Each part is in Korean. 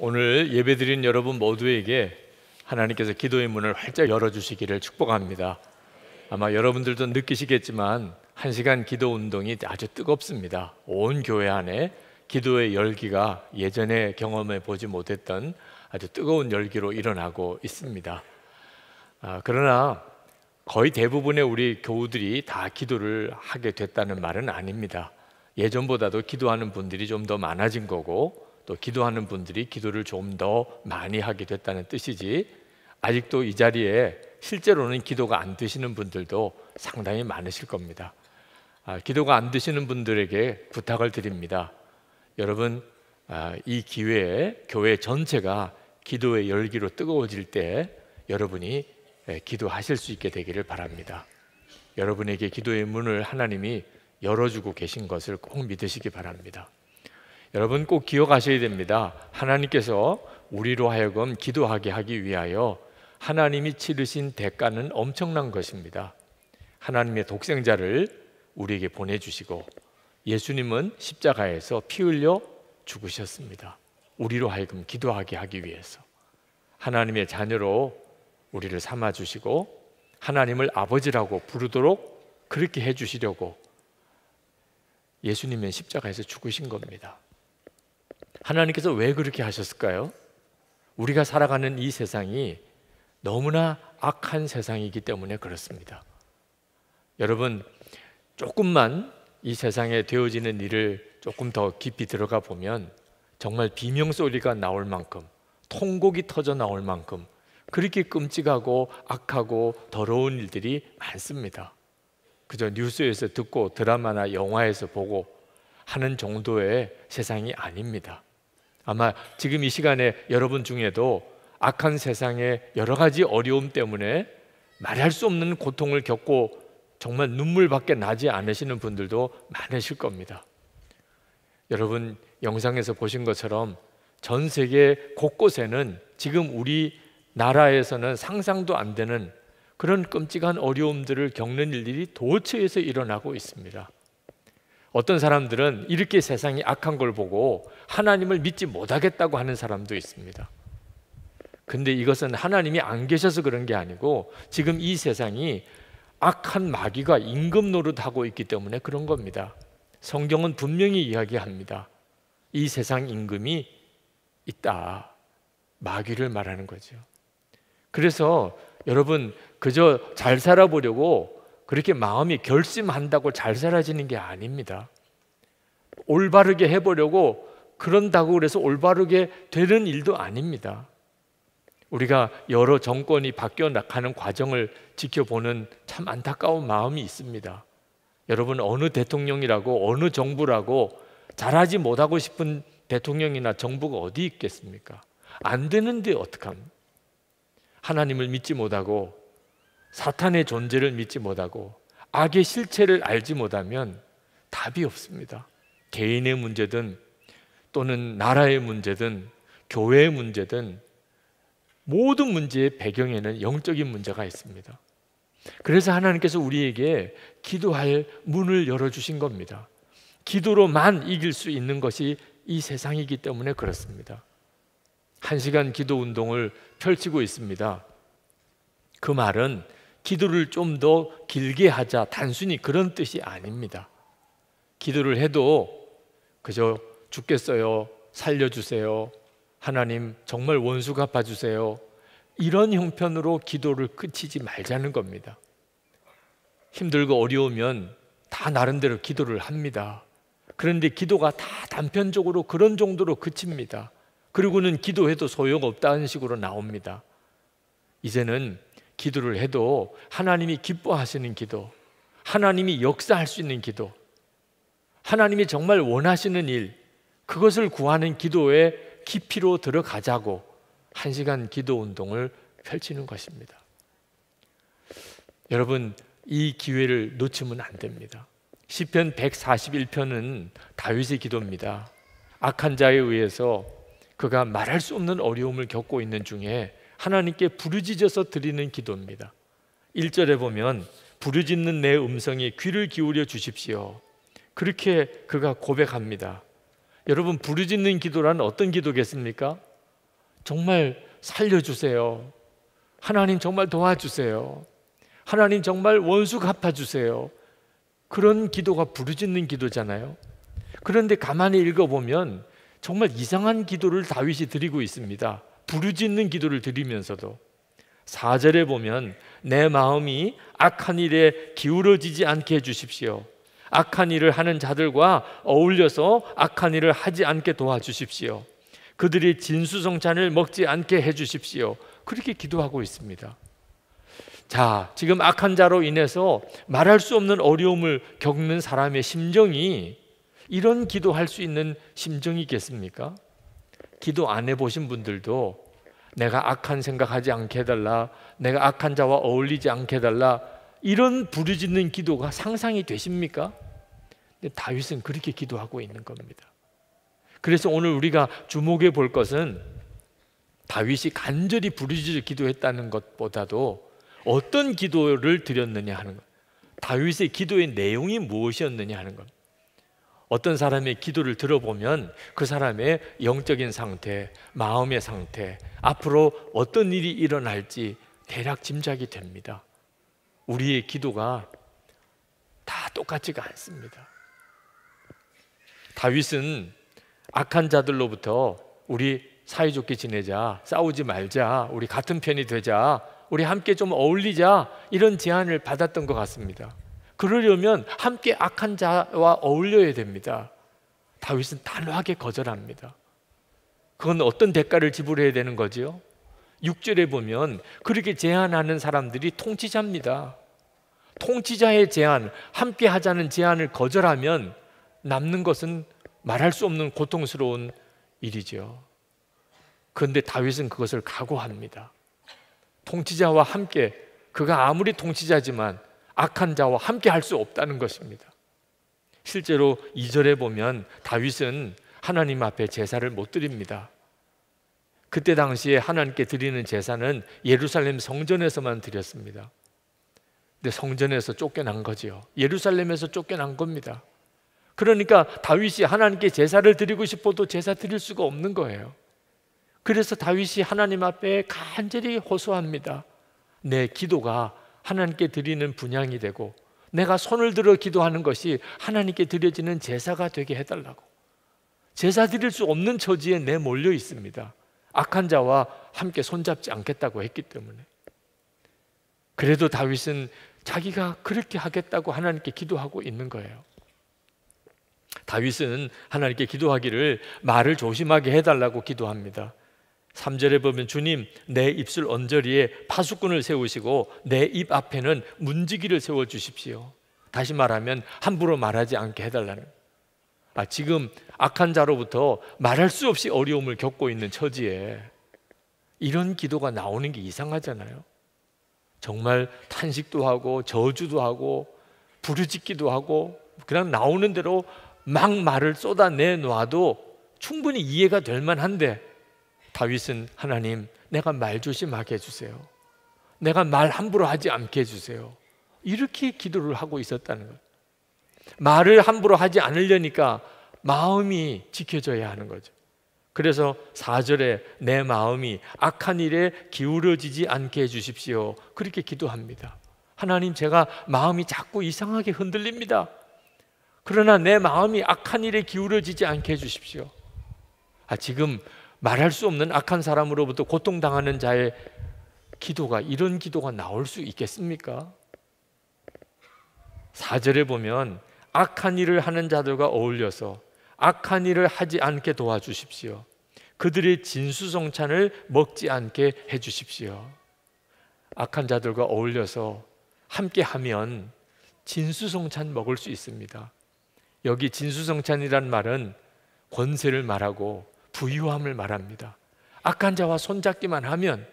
오늘 예배드린 여러분 모두에게 하나님께서 기도의 문을 활짝 열어주시기를 축복합니다. 아마 여러분들도 느끼시겠지만 한 시간 기도 운동이 아주 뜨겁습니다. 온 교회 안에 기도의 열기가 예전에 경험해 보지 못했던 아주 뜨거운 열기로 일어나고 있습니다. 아, 그러나 거의 대부분의 우리 교우들이 다 기도를 하게 됐다는 말은 아닙니다. 예전보다도 기도하는 분들이 좀 더 많아진 거고 또 기도하는 분들이 기도를 좀 더 많이 하게 됐다는 뜻이지 아직도 이 자리에 실제로는 기도가 안되시는 분들도 상당히 많으실 겁니다. 아, 기도가 안 드시는 분들에게 부탁을 드립니다. 여러분 아, 이 기회에 교회 전체가 기도의 열기로 뜨거워질 때 여러분이 예, 기도하실 수 있게 되기를 바랍니다. 여러분에게 기도의 문을 하나님이 열어주고 계신 것을 꼭 믿으시기 바랍니다. 여러분 꼭 기억하셔야 됩니다. 하나님께서 우리로 하여금 기도하게 하기 위하여 하나님이 치르신 대가는 엄청난 것입니다. 하나님의 독생자를 우리에게 보내주시고 예수님은 십자가에서 피 흘려 죽으셨습니다. 우리로 하여금 기도하게 하기 위해서 하나님의 자녀로 우리를 삼아 주시고 하나님을 아버지라고 부르도록 그렇게 해 주시려고 예수님은 십자가에서 죽으신 겁니다. 하나님께서 왜 그렇게 하셨을까요? 우리가 살아가는 이 세상이 너무나 악한 세상이기 때문에 그렇습니다. 여러분, 조금만 이 세상에 되어지는 일을 조금 더 깊이 들어가 보면 정말 비명 소리가 나올 만큼 통곡이 터져 나올 만큼 그렇게 끔찍하고 악하고 더러운 일들이 많습니다. 그저 뉴스에서 듣고 드라마나 영화에서 보고 하는 정도의 세상이 아닙니다. 아마 지금 이 시간에 여러분 중에도 악한 세상의 여러 가지 어려움 때문에 말할 수 없는 고통을 겪고 정말 눈물밖에 나지 않으시는 분들도 많으실 겁니다. 여러분 영상에서 보신 것처럼 전 세계 곳곳에는 지금 우리 나라에서는 상상도 안 되는 그런 끔찍한 어려움들을 겪는 일들이 도처에서 일어나고 있습니다. 어떤 사람들은 이렇게 세상이 악한 걸 보고 하나님을 믿지 못하겠다고 하는 사람도 있습니다. 근데 이것은 하나님이 안 계셔서 그런 게 아니고 지금 이 세상이 악한 마귀가 임금 노릇하고 있기 때문에 그런 겁니다. 성경은 분명히 이야기합니다. 이 세상 임금이 있다. 마귀를 말하는 거죠. 그래서 여러분 그저 잘 살아보려고 그렇게 마음이 결심한다고 잘 사라지는 게 아닙니다. 올바르게 해보려고 그런다고 그래서 올바르게 되는 일도 아닙니다. 우리가 여러 정권이 바뀌어 나가는 과정을 지켜보는 참 안타까운 마음이 있습니다. 여러분 어느 대통령이라고 어느 정부라고 잘하지 못하고 싶은 대통령이나 정부가 어디 있겠습니까? 안 되는데 어떡합 하나님을 믿지 못하고 사탄의 존재를 믿지 못하고 악의 실체를 알지 못하면 답이 없습니다. 개인의 문제든 또는 나라의 문제든 교회의 문제든 모든 문제의 배경에는 영적인 문제가 있습니다. 그래서 하나님께서 우리에게 기도할 문을 열어주신 겁니다. 기도로만 이길 수 있는 것이 이 세상이기 때문에 그렇습니다. 한 시간 기도 운동을 펼치고 있습니다. 그 말은 기도를 좀 더 길게 하자. 단순히 그런 뜻이 아닙니다. 기도를 해도 그저 죽겠어요. 살려주세요. 하나님 정말 원수 갚아주세요. 이런 형편으로 기도를 끝이지 말자는 겁니다. 힘들고 어려우면 다 나름대로 기도를 합니다. 그런데 기도가 다 단편적으로 그런 정도로 그칩니다. 그리고는 기도해도 소용없다는 식으로 나옵니다. 이제는 기도를 해도 하나님이 기뻐하시는 기도, 하나님이 역사할 수 있는 기도, 하나님이 정말 원하시는 일, 그것을 구하는 기도에 깊이로 들어가자고 한 시간 기도 운동을 펼치는 것입니다. 여러분, 이 기회를 놓치면 안 됩니다. 시편 141편은 다윗의 기도입니다. 악한 자에 의해서 그가 말할 수 없는 어려움을 겪고 있는 중에 하나님께 부르짖어서 드리는 기도입니다. 1절에 보면 부르짖는 내 음성에 귀를 기울여 주십시오. 그렇게 그가 고백합니다. 여러분 부르짖는 기도란 어떤 기도겠습니까? 정말 살려주세요. 하나님 정말 도와주세요. 하나님 정말 원수 갚아주세요. 그런 기도가 부르짖는 기도잖아요. 그런데 가만히 읽어보면 정말 이상한 기도를 다윗이 드리고 있습니다. 부르짖는 기도를 드리면서도 4절에 보면 내 마음이 악한 일에 기울어지지 않게 해 주십시오. 악한 일을 하는 자들과 어울려서 악한 일을 하지 않게 도와주십시오. 그들이 진수성찬을 먹지 않게 해 주십시오. 그렇게 기도하고 있습니다. 자, 지금 악한 자로 인해서 말할 수 없는 어려움을 겪는 사람의 심정이 이런 기도할 수 있는 심정이겠습니까? 기도 안 해보신 분들도 내가 악한 생각하지 않게 해달라, 내가 악한 자와 어울리지 않게 해달라 이런 부르짖는 기도가 상상이 되십니까? 근데 다윗은 그렇게 기도하고 있는 겁니다. 그래서 오늘 우리가 주목해 볼 것은 다윗이 간절히 부르짖어 기도했다는 것보다도 어떤 기도를 드렸느냐 하는 것. 다윗의 기도의 내용이 무엇이었느냐 하는 겁니다. 어떤 사람의 기도를 들어보면 그 사람의 영적인 상태, 마음의 상태, 앞으로 어떤 일이 일어날지 대략 짐작이 됩니다. 우리의 기도가 다 똑같지가 않습니다. 다윗은 악한 자들로부터 우리 사이좋게 지내자, 싸우지 말자, 우리 같은 편이 되자, 우리 함께 좀 어울리자 이런 제안을 받았던 것 같습니다. 그러려면 함께 악한 자와 어울려야 됩니다. 다윗은 단호하게 거절합니다. 그건 어떤 대가를 지불해야 되는 거지요? 6절에 보면 그렇게 제안하는 사람들이 통치자입니다. 통치자의 제안, 함께 하자는 제안을 거절하면 남는 것은 말할 수 없는 고통스러운 일이죠. 그런데 다윗은 그것을 각오합니다. 통치자와 함께 그가 아무리 통치자지만 악한 자와 함께 할 수 없다는 것입니다. 실제로 2절에 보면 다윗은 하나님 앞에 제사를 못 드립니다. 그때 당시에 하나님께 드리는 제사는 예루살렘 성전에서만 드렸습니다. 근데 성전에서 쫓겨난 거지요. 예루살렘에서 쫓겨난 겁니다. 그러니까 다윗이 하나님께 제사를 드리고 싶어도 제사 드릴 수가 없는 거예요. 그래서 다윗이 하나님 앞에 간절히 호소합니다. 내 기도가 하나님께 드리는 분양이 되고 내가 손을 들어 기도하는 것이 하나님께 드려지는 제사가 되게 해달라고 제사 드릴 수 없는 처지에 내몰려 있습니다. 악한 자와 함께 손잡지 않겠다고 했기 때문에 그래도 다윗은 자기가 그렇게 하겠다고 하나님께 기도하고 있는 거예요. 다윗은 하나님께 기도하기를 말을 조심하게 해달라고 기도합니다. 3절에 보면 주님 내 입술 언저리에 파수꾼을 세우시고 내 입 앞에는 문지기를 세워 주십시오. 다시 말하면 함부로 말하지 않게 해달라는. 아, 지금 악한 자로부터 말할 수 없이 어려움을 겪고 있는 처지에 이런 기도가 나오는 게 이상하잖아요. 정말 탄식도 하고 저주도 하고 부르짖기도 하고 그냥 나오는 대로 막 말을 쏟아내 놔도 충분히 이해가 될 만한데 다윗은 하나님 내가 말 조심하게 해주세요. 내가 말 함부로 하지 않게 해주세요. 이렇게 기도를 하고 있었다는 거 말을 함부로 하지 않으려니까 마음이 지켜져야 하는 거죠. 그래서 4절에 내 마음이 악한 일에 기울어지지 않게 해주십시오. 그렇게 기도합니다. 하나님 제가 마음이 자꾸 이상하게 흔들립니다. 그러나 내 마음이 악한 일에 기울어지지 않게 해주십시오. 아, 지금 말할 수 없는 악한 사람으로부터 고통당하는 자의 기도가 이런 기도가 나올 수 있겠습니까? 4절에 보면 악한 일을 하는 자들과 어울려서 악한 일을 하지 않게 도와주십시오. 그들의 진수성찬을 먹지 않게 해 주십시오. 악한 자들과 어울려서 함께 하면 진수성찬 먹을 수 있습니다. 여기 진수성찬이란 말은 권세를 말하고 부유함을 말합니다. 악한 자와 손잡기만 하면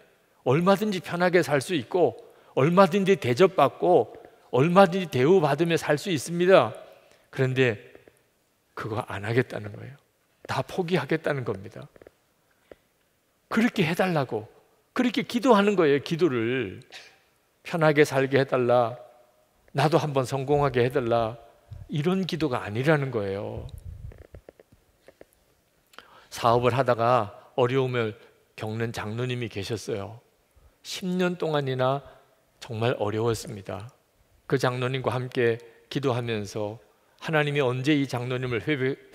얼마든지 편하게 살 수 있고 얼마든지 대접받고 얼마든지 대우받으며 살 수 있습니다. 그런데 그거 안 하겠다는 거예요. 다 포기하겠다는 겁니다. 그렇게 해달라고 그렇게 기도하는 거예요. 기도를 편하게 살게 해달라. 나도 한번 성공하게 해달라. 이런 기도가 아니라는 거예요. 사업을 하다가 어려움을 겪는 장로님이 계셨어요. 10년 동안이나 정말 어려웠습니다. 그 장로님과 함께 기도하면서 하나님이 언제 이 장로님을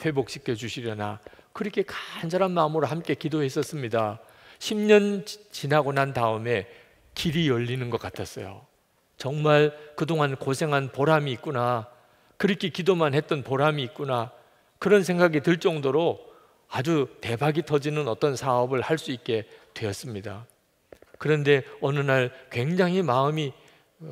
회복시켜 주시려나 그렇게 간절한 마음으로 함께 기도했었습니다. 10년 지나고 난 다음에 길이 열리는 것 같았어요. 정말 그동안 고생한 보람이 있구나. 그렇게 기도만 했던 보람이 있구나. 그런 생각이 들 정도로 아주 대박이 터지는 어떤 사업을 할 수 있게 되었습니다. 그런데 어느 날 굉장히 마음이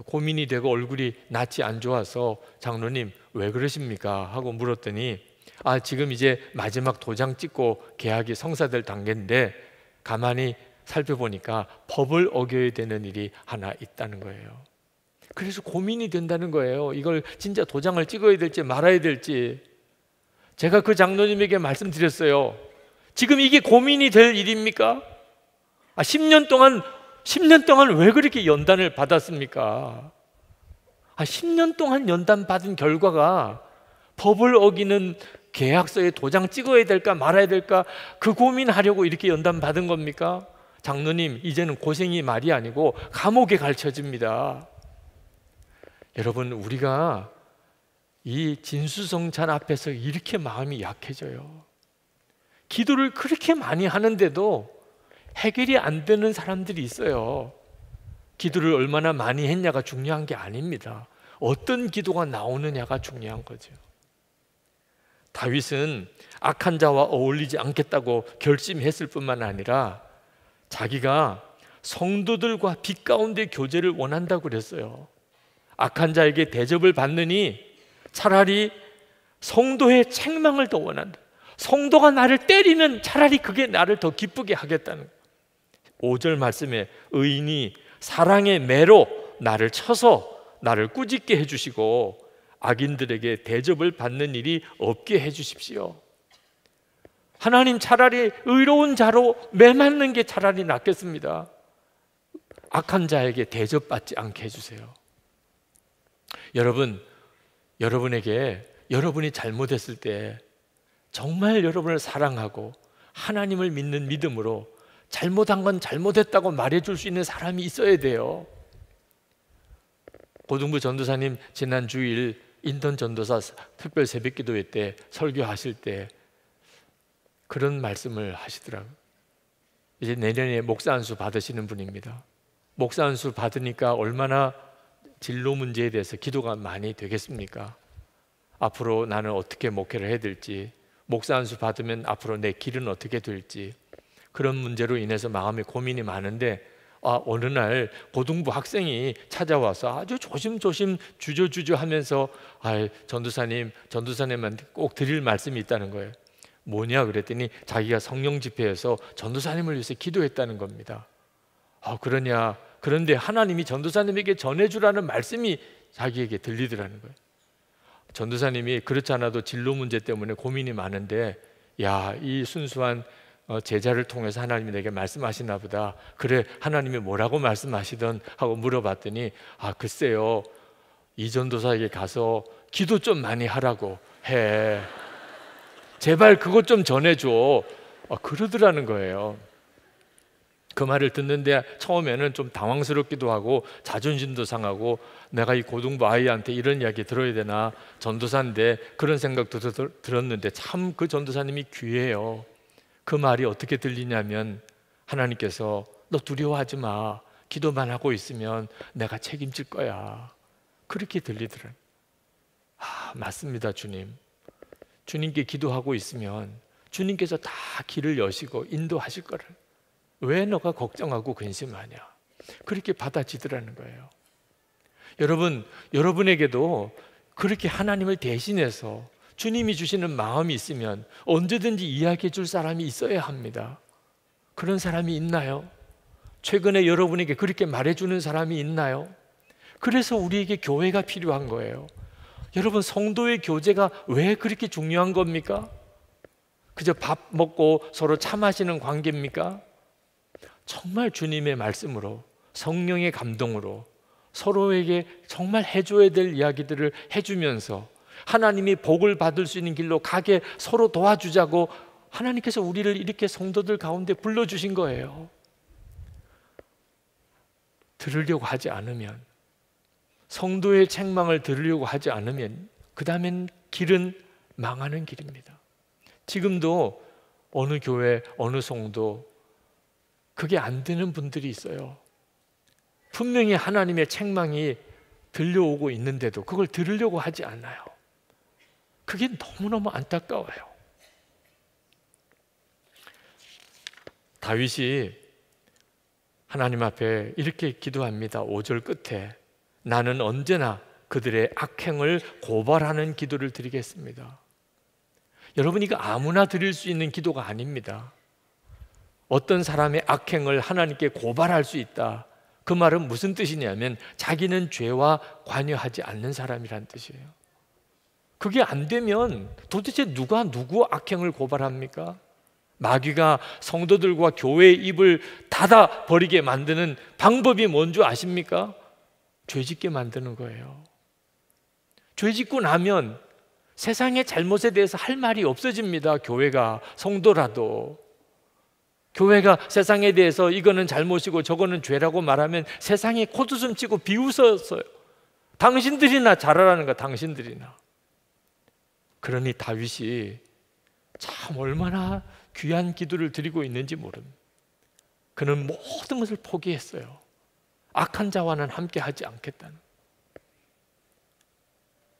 고민이 되고 얼굴이 낯이 안 좋아서 장로님 왜 그러십니까? 하고 물었더니 아 지금 이제 마지막 도장 찍고 계약이 성사될 단계인데 가만히 살펴보니까 법을 어겨야 되는 일이 하나 있다는 거예요. 그래서 고민이 된다는 거예요. 이걸 진짜 도장을 찍어야 될지 말아야 될지 제가 그 장로님에게 말씀드렸어요. 지금 이게 고민이 될 일입니까? 아, 10년 동안 10년 동안 왜 그렇게 연단을 받았습니까? 아, 10년 동안 연단 받은 결과가 법을 어기는 계약서에 도장 찍어야 될까 말아야 될까 그 고민하려고 이렇게 연단 받은 겁니까? 장로님 이제는 고생이 말이 아니고 감옥에 갇혀집니다. 여러분 우리가 이 진수성찬 앞에서 이렇게 마음이 약해져요. 기도를 그렇게 많이 하는데도 해결이 안 되는 사람들이 있어요. 기도를 얼마나 많이 했냐가 중요한 게 아닙니다. 어떤 기도가 나오느냐가 중요한 거죠. 다윗은 악한 자와 어울리지 않겠다고 결심했을 뿐만 아니라 자기가 성도들과 빛 가운데 교제를 원한다고 그랬어요. 악한 자에게 대접을 받느니 차라리 성도의 책망을 더 원한다. 성도가 나를 때리는 차라리 그게 나를 더 기쁘게 하겠다는 5절 말씀에 의인이 사랑의 매로 나를 쳐서 나를 꾸짖게 해주시고 악인들에게 대접을 받는 일이 없게 해주십시오. 하나님 차라리 의로운 자로 매 맞는 게 차라리 낫겠습니다. 악한 자에게 대접받지 않게 해주세요. 여러분, 여러분에게 여러분이 잘못했을 때 정말 여러분을 사랑하고 하나님을 믿는 믿음으로 잘못한 건 잘못했다고 말해줄 수 있는 사람이 있어야 돼요. 고등부 전도사님 지난 주일 인턴 전도사 특별 새벽 기도회 때 설교하실 때 그런 말씀을 하시더라고요. 이제 내년에 목사 안수 받으시는 분입니다. 목사 안수 받으니까 얼마나 진로 문제에 대해서 기도가 많이 되겠습니까? 앞으로 나는 어떻게 목회를 해야 될지, 목사 한수 받으면 앞으로 내 길은 어떻게 될지 그런 문제로 인해서 마음에 고민이 많은데 아, 어느 날 고등부 학생이 찾아와서 아주 조심조심 주저주저 하면서 아, 전도사님, 전도사님한테 꼭 드릴 말씀이 있다는 거예요. 뭐냐 그랬더니 자기가 성령 집회에서 전도사님을 위해서 기도했다는 겁니다. 아, 그러냐? 그런데 하나님이 전도사님에게 전해주라는 말씀이 자기에게 들리더라는 거예요. 전도사님이 그렇지 않아도 진로 문제 때문에 고민이 많은데, 야, 이 순수한 어, 제자를 통해서 하나님이 내게 말씀하시나 보다. 그래, 하나님이 뭐라고 말씀하시던 하고 물어봤더니, 아, 글쎄요. 이 전도사에게 가서 기도 좀 많이 하라고 해. 제발 그것 좀 전해줘. 아, 그러더라는 거예요. 그 말을 듣는데 처음에는 좀 당황스럽기도 하고 자존심도 상하고 내가 이 고등부 아이한테 이런 이야기 들어야 되나 전도사인데 그런 생각도 들었는데 참 그 전도사님이 귀해요. 그 말이 어떻게 들리냐면 하나님께서 너 두려워하지 마. 기도만 하고 있으면 내가 책임질 거야. 그렇게 들리더라. 아, 맞습니다, 주님. 주님께 기도하고 있으면 주님께서 다 길을 여시고 인도하실 거를. 왜 너가 걱정하고 근심하냐? 그렇게 받아치더라는 거예요. 여러분, 여러분에게도 그렇게 하나님을 대신해서 주님이 주시는 마음이 있으면 언제든지 이야기해 줄 사람이 있어야 합니다. 그런 사람이 있나요? 최근에 여러분에게 그렇게 말해주는 사람이 있나요? 그래서 우리에게 교회가 필요한 거예요. 여러분, 성도의 교제가 왜 그렇게 중요한 겁니까? 그저 밥 먹고 서로 차 마시는 관계입니까? 정말 주님의 말씀으로 성령의 감동으로 서로에게 정말 해줘야 될 이야기들을 해주면서 하나님이 복을 받을 수 있는 길로 가게 서로 도와주자고 하나님께서 우리를 이렇게 성도들 가운데 불러주신 거예요. 들으려고 하지 않으면, 성도의 책망을 들으려고 하지 않으면, 그 다음엔 길은 망하는 길입니다. 지금도 어느 교회, 어느 성도, 그게 안 되는 분들이 있어요. 분명히 하나님의 책망이 들려오고 있는데도 그걸 들으려고 하지 않아요. 그게 너무너무 안타까워요. 다윗이 하나님 앞에 이렇게 기도합니다. 5절 끝에 나는 언제나 그들의 악행을 고발하는 기도를 드리겠습니다. 여러분 이거 아무나 드릴 수 있는 기도가 아닙니다. 어떤 사람의 악행을 하나님께 고발할 수 있다. 그 말은 무슨 뜻이냐면 자기는 죄와 관여하지 않는 사람이란 뜻이에요. 그게 안 되면 도대체 누가 누구 악행을 고발합니까? 마귀가 성도들과 교회의 입을 닫아 버리게 만드는 방법이 뭔지 아십니까? 죄 짓게 만드는 거예요. 죄 짓고 나면 세상의 잘못에 대해서 할 말이 없어집니다. 교회가 성도라도 교회가 세상에 대해서 이거는 잘못이고 저거는 죄라고 말하면 세상이 코드숨 치고 비웃었어요. 당신들이나 잘하라는 거 당신들이나. 그러니 다윗이 참 얼마나 귀한 기도를 드리고 있는지 모릅니다. 그는 모든 것을 포기했어요. 악한 자와는 함께 하지 않겠다는.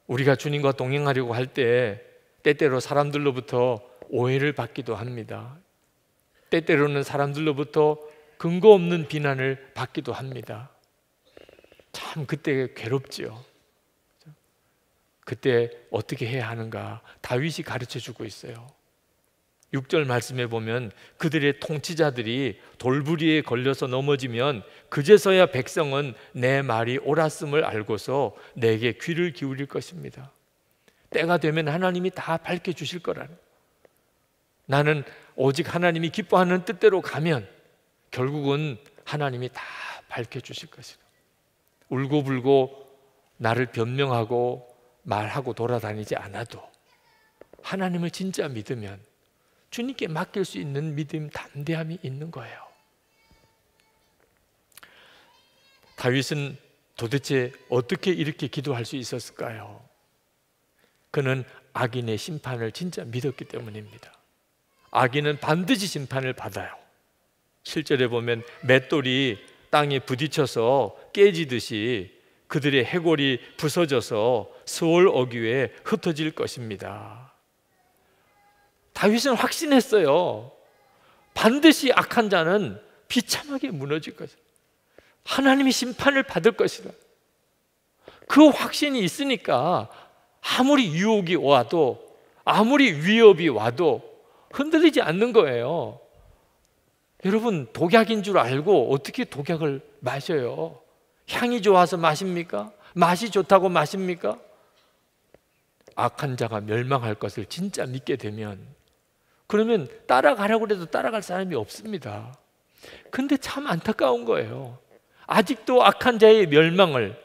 우리가 주님과 동행하려고 할 때 때때로 사람들로부터 오해를 받기도 합니다. 때때로는 사람들로부터 근거 없는 비난을 받기도 합니다. 참 그때 괴롭지요. 그때 어떻게 해야 하는가 다윗이 가르쳐 주고 있어요. 6절 말씀해 보면 그들의 통치자들이 돌부리에 걸려서 넘어지면 그제서야 백성은 내 말이 옳았음을 알고서 내게 귀를 기울일 것입니다. 때가 되면 하나님이 다 밝혀 주실 거라는. 나는 오직 하나님이 기뻐하는 뜻대로 가면 결국은 하나님이 다 밝혀주실 것이다. 울고불고 나를 변명하고 말하고 돌아다니지 않아도 하나님을 진짜 믿으면 주님께 맡길 수 있는 믿음, 담대함이 있는 거예요. 다윗은 도대체 어떻게 이렇게 기도할 수 있었을까요? 그는 악인의 심판을 진짜 믿었기 때문입니다. 악인은 반드시 심판을 받아요. 실제로 보면 맷돌이 땅에 부딪혀서 깨지듯이 그들의 해골이 부서져서 스올 어귀에 흩어질 것입니다. 다윗은 확신했어요. 반드시 악한 자는 비참하게 무너질 것이다. 하나님이 심판을 받을 것이다. 그 확신이 있으니까 아무리 유혹이 와도 아무리 위협이 와도 흔들리지 않는 거예요. 여러분, 독약인 줄 알고 어떻게 독약을 마셔요? 향이 좋아서 마십니까? 맛이 좋다고 마십니까? 악한 자가 멸망할 것을 진짜 믿게 되면 그러면 따라가라고 해도 따라갈 사람이 없습니다. 근데 참 안타까운 거예요. 아직도 악한 자의 멸망을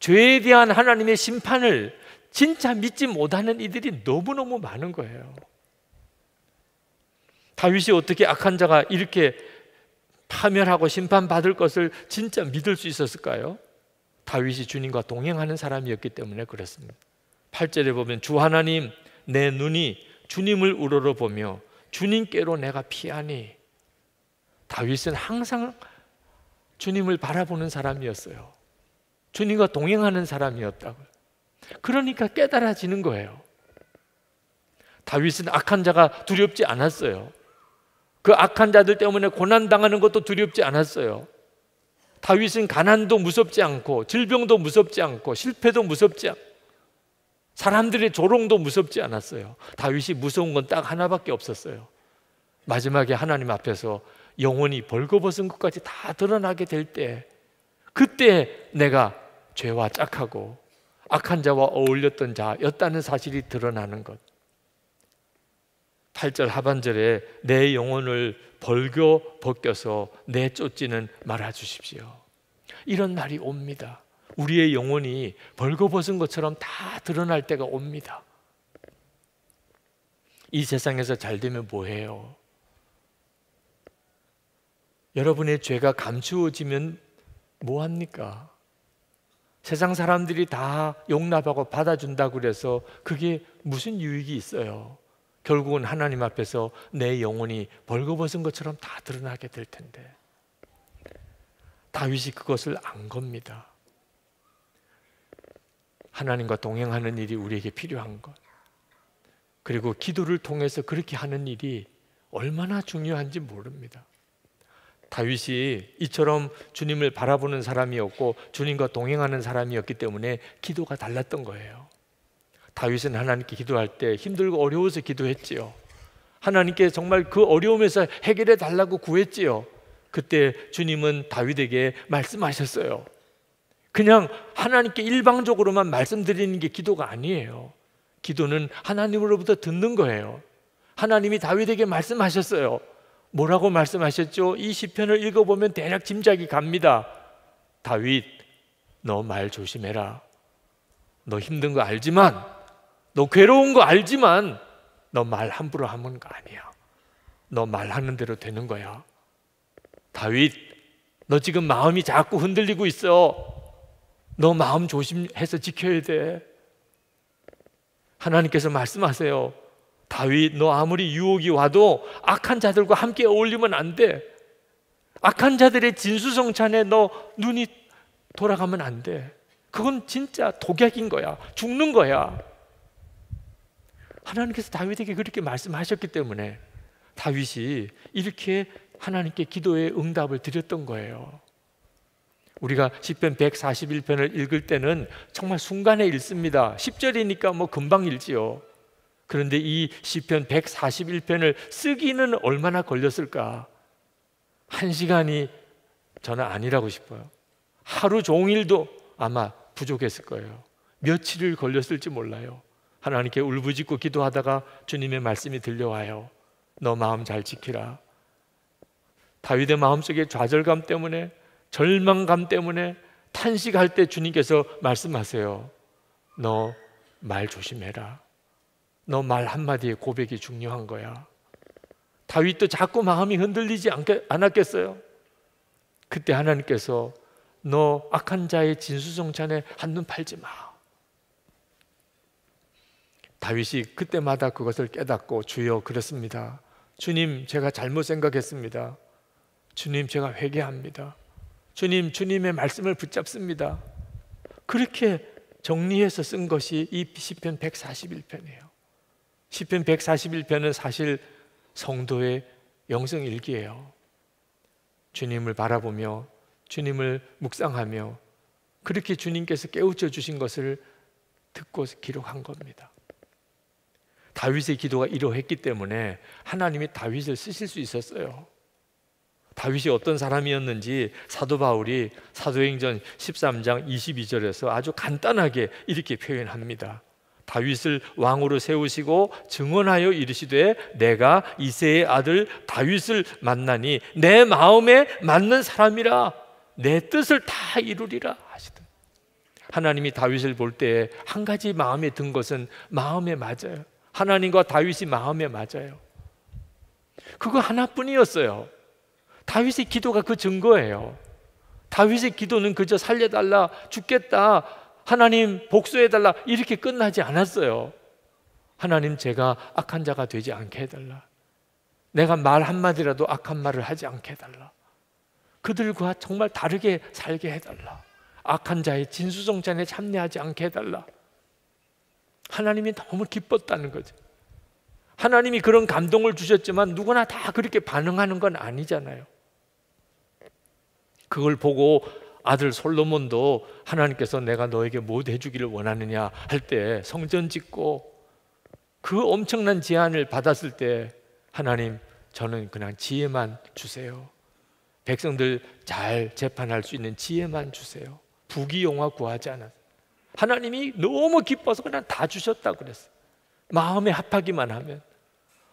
죄에 대한 하나님의 심판을 진짜 믿지 못하는 이들이 너무너무 많은 거예요. 다윗이 어떻게 악한 자가 이렇게 파멸하고 심판받을 것을 진짜 믿을 수 있었을까요? 다윗이 주님과 동행하는 사람이었기 때문에 그렇습니다. 8절에 보면 주 하나님 내 눈이 주님을 우러러 보며 주님께로 내가 피하니 다윗은 항상 주님을 바라보는 사람이었어요. 주님과 동행하는 사람이었다고 그러니까 깨달아지는 거예요. 다윗은 악한 자가 두렵지 않았어요. 그 악한 자들 때문에 고난 당하는 것도 두렵지 않았어요. 다윗은 가난도 무섭지 않고 질병도 무섭지 않고 실패도 무섭지 않고 사람들의 조롱도 무섭지 않았어요. 다윗이 무서운 건 딱 하나밖에 없었어요. 마지막에 하나님 앞에서 영혼이 벌거벗은 것까지 다 드러나게 될 때, 그때 내가 죄와 짝하고 악한 자와 어울렸던 자였다는 사실이 드러나는 것. 8절 하반절에 내 영혼을 벌교 벗겨서 내쫓지는 말아 주십시오. 이런 말이 옵니다. 우리의 영혼이 벌거벗은 것처럼 다 드러날 때가 옵니다. 이 세상에서 잘 되면 뭐해요? 여러분의 죄가 감추어지면 뭐합니까? 세상 사람들이 다 용납하고 받아준다고 그래서 그게 무슨 유익이 있어요? 결국은 하나님 앞에서 내 영혼이 벌거벗은 것처럼 다 드러나게 될 텐데 다윗이 그것을 안 겁니다. 하나님과 동행하는 일이 우리에게 필요한 것. 그리고 기도를 통해서 그렇게 하는 일이 얼마나 중요한지 모릅니다. 다윗이 이처럼 주님을 바라보는 사람이었고 주님과 동행하는 사람이었기 때문에 기도가 달랐던 거예요. 다윗은 하나님께 기도할 때 힘들고 어려워서 기도했지요. 하나님께 정말 그 어려움에서 해결해 달라고 구했지요. 그때 주님은 다윗에게 말씀하셨어요. 그냥 하나님께 일방적으로만 말씀드리는 게 기도가 아니에요. 기도는 하나님으로부터 듣는 거예요. 하나님이 다윗에게 말씀하셨어요. 뭐라고 말씀하셨죠? 이 시편을 읽어보면 대략 짐작이 갑니다. 다윗, 너 말 조심해라. 너 힘든 거 알지만 너 괴로운 거 알지만 너 말 함부로 하는 거 그 아니야. 너 말하는 대로 되는 거야. 다윗, 너 지금 마음이 자꾸 흔들리고 있어. 너 마음 조심해서 지켜야 돼. 하나님께서 말씀하세요. 다윗, 너 아무리 유혹이 와도 악한 자들과 함께 어울리면 안 돼. 악한 자들의 진수성찬에 너 눈이 돌아가면 안 돼. 그건 진짜 독약인 거야. 죽는 거야. 하나님께서 다윗에게 그렇게 말씀하셨기 때문에 다윗이 이렇게 하나님께 기도의 응답을 드렸던 거예요. 우리가 10편 141편을 읽을 때는 정말 순간에 읽습니다. 10절이니까 뭐 금방 읽지요. 그런데 이 10편 141편을 쓰기는 얼마나 걸렸을까? 한 시간이 저는 아니라고 싶어요. 하루 종일도 아마 부족했을 거예요. 며칠을 걸렸을지 몰라요. 하나님께 울부짖고 기도하다가 주님의 말씀이 들려와요. 너 마음 잘 지키라. 다윗의 마음속에 좌절감 때문에 절망감 때문에 탄식할 때 주님께서 말씀하세요. 너 말 조심해라. 너 말 한마디의 고백이 중요한 거야. 다윗도 자꾸 마음이 흔들리지 않겠, 않았겠어요? 그때 하나님께서 너 악한 자의 진수성찬에 한눈 팔지 마. 다윗이 그때마다 그것을 깨닫고 주여 그렇습니다. 주님 제가 잘못 생각했습니다. 주님 제가 회개합니다. 주님 주님의 말씀을 붙잡습니다. 그렇게 정리해서 쓴 것이 이 시편 141편이에요. 시편 141편은 사실 성도의 영성 일기예요. 주님을 바라보며 주님을 묵상하며 그렇게 주님께서 깨우쳐 주신 것을 듣고 기록한 겁니다. 다윗의 기도가 이러했기 때문에 하나님이 다윗을 쓰실 수 있었어요. 다윗이 어떤 사람이었는지 사도 바울이 사도행전 13장 22절에서 아주 간단하게 이렇게 표현합니다. 다윗을 왕으로 세우시고 증언하여 이르시되 내가 이세의 아들 다윗을 만나니 내 마음에 맞는 사람이라 내 뜻을 다 이루리라 하시던 하나님이 다윗을 볼 때 한 가지 마음에 든 것은 마음에 맞아요. 하나님과 다윗이 마음에 맞아요. 그거 하나뿐이었어요. 다윗의 기도가 그 증거예요. 다윗의 기도는 그저 살려달라, 죽겠다, 하나님 복수해달라, 이렇게 끝나지 않았어요. 하나님 제가 악한 자가 되지 않게 해달라. 내가 말 한마디라도 악한 말을 하지 않게 해달라. 그들과 정말 다르게 살게 해달라. 악한 자의 진수성찬에 참여하지 않게 해달라. 하나님이 너무 기뻤다는 거죠. 하나님이 그런 감동을 주셨지만 누구나 다 그렇게 반응하는 건 아니잖아요. 그걸 보고 아들 솔로몬도 하나님께서 내가 너에게 못 뭐 해주기를 원하느냐 할 때 성전 짓고 그 엄청난 제안을 받았을 때 하나님 저는 그냥 지혜만 주세요. 백성들 잘 재판할 수 있는 지혜만 주세요. 부귀영화 구하지 않았어요. 하나님이 너무 기뻐서 그냥 다 주셨다고 그랬어요. 마음에 합하기만 하면.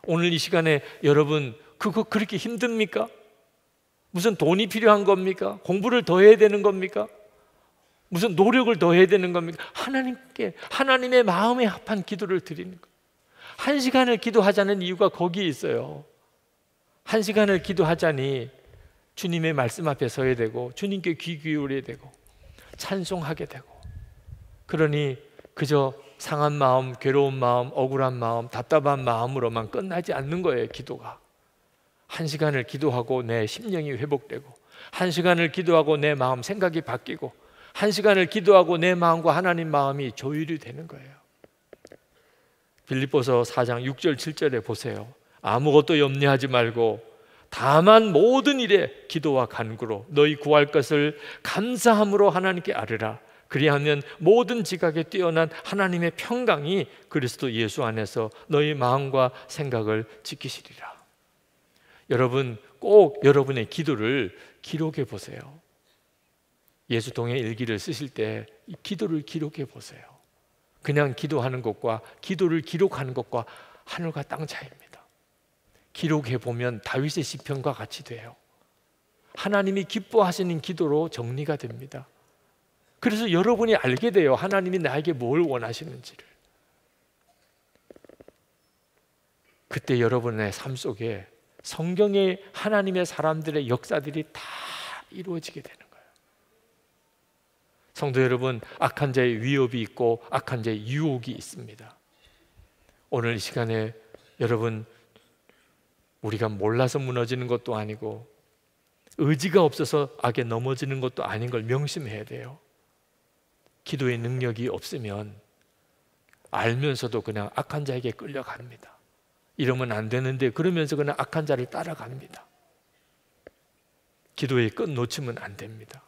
오늘 이 시간에 여러분, 그거 그렇게 힘듭니까? 무슨 돈이 필요한 겁니까? 공부를 더 해야 되는 겁니까? 무슨 노력을 더 해야 되는 겁니까? 하나님께, 하나님의 마음에 합한 기도를 드리는 것. 한 시간을 기도하자는 이유가 거기에 있어요. 한 시간을 기도하자니 주님의 말씀 앞에 서야 되고, 주님께 귀 기울여야 되고, 찬송하게 되고, 그러니 그저 상한 마음, 괴로운 마음, 억울한 마음, 답답한 마음으로만 끝나지 않는 거예요, 기도가. 한 시간을 기도하고 내 심령이 회복되고, 한 시간을 기도하고 내 마음 생각이 바뀌고, 한 시간을 기도하고 내 마음과 하나님 마음이 조율이 되는 거예요. 빌립보서 4장 6절 7절에 보세요. 아무것도 염려하지 말고 다만 모든 일에 기도와 간구로 너희 구할 것을 감사함으로 하나님께 아뢰라. 그리하면 모든 지각에 뛰어난 하나님의 평강이 그리스도 예수 안에서 너희 마음과 생각을 지키시리라. 여러분 꼭 여러분의 기도를 기록해 보세요. 예수 동의 일기를 쓰실 때 기도를 기록해 보세요. 그냥 기도하는 것과 기도를 기록하는 것과 하늘과 땅 차이입니다. 기록해 보면 다윗의 시편과 같이 돼요. 하나님이 기뻐하시는 기도로 정리가 됩니다. 그래서 여러분이 알게 돼요. 하나님이 나에게 뭘 원하시는지를. 그때 여러분의 삶 속에 성경의 하나님의 사람들의 역사들이 다 이루어지게 되는 거예요. 성도 여러분, 악한 자의 위협이 있고 악한 자의 유혹이 있습니다. 오늘 이 시간에 여러분 우리가 몰라서 무너지는 것도 아니고 의지가 없어서 악에 넘어지는 것도 아닌 걸 명심해야 돼요. 기도의 능력이 없으면 알면서도 그냥 악한 자에게 끌려갑니다. 이러면 안 되는데 그러면서 그냥 악한 자를 따라갑니다. 기도의 끝 놓치면 안 됩니다.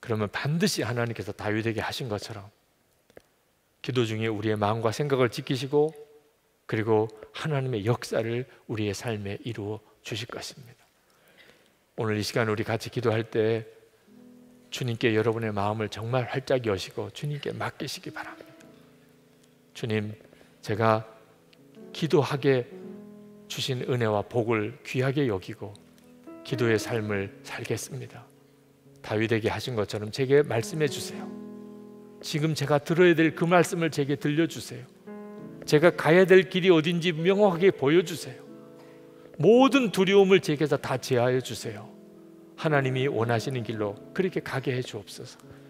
그러면 반드시 하나님께서 다윗에게 하신 것처럼 기도 중에 우리의 마음과 생각을 지키시고 그리고 하나님의 역사를 우리의 삶에 이루어 주실 것입니다. 오늘 이 시간 우리 같이 기도할 때 주님께 여러분의 마음을 정말 활짝 여시고 주님께 맡기시기 바랍니다. 주님, 제가 기도하게 주신 은혜와 복을 귀하게 여기고 기도의 삶을 살겠습니다. 다윗에게 하신 것처럼 제게 말씀해 주세요. 지금 제가 들어야 될 그 말씀을 제게 들려주세요. 제가 가야 될 길이 어딘지 명확하게 보여주세요. 모든 두려움을 제게서 다 제하여 주세요. 하나님이 원하시는 길로 그렇게 가게 해 주옵소서.